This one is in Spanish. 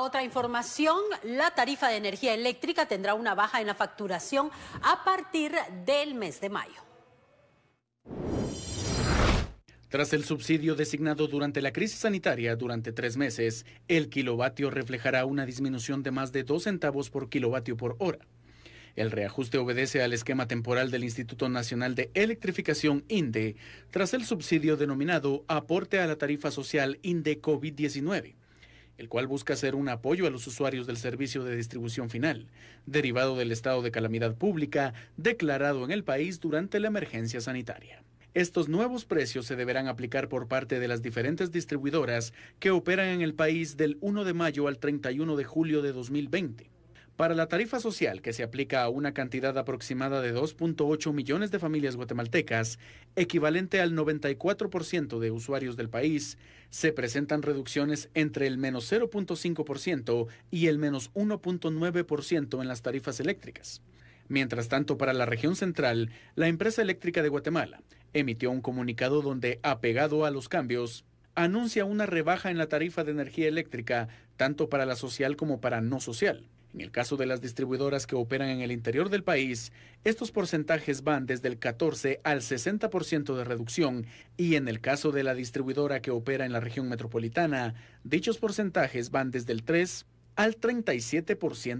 otra información, la tarifa de energía eléctrica tendrá una baja en la facturación a partir del mes de mayo. Tras el subsidio designado durante la crisis sanitaria durante tres meses, el kilovatio reflejará una disminución de más de dos centavos por kilovatio por hora. El reajuste obedece al esquema temporal del Instituto Nacional de Electrificación INDE, tras el subsidio denominado Aporte a la Tarifa Social INDE COVID-19 el cual busca ser un apoyo a los usuarios del servicio de distribución final, derivado del estado de calamidad pública declarado en el país durante la emergencia sanitaria. Estos nuevos precios se deberán aplicar por parte de las diferentes distribuidoras que operan en el país del 1 de mayo al 31 de julio de 2020. Para la tarifa social, que se aplica a una cantidad aproximada de 2.8 millones de familias guatemaltecas, equivalente al 94% de usuarios del país, se presentan reducciones entre el menos 0.5% y el menos 1.9% en las tarifas eléctricas. Mientras tanto, para la región central, la empresa eléctrica de Guatemala emitió un comunicado donde, apegado a los cambios, anuncia una rebaja en la tarifa de energía eléctrica, tanto para la social como para no social. En el caso de las distribuidoras que operan en el interior del país, estos porcentajes van desde el 14 al 60% de reducción y en el caso de la distribuidora que opera en la región metropolitana, dichos porcentajes van desde el 3 al 37%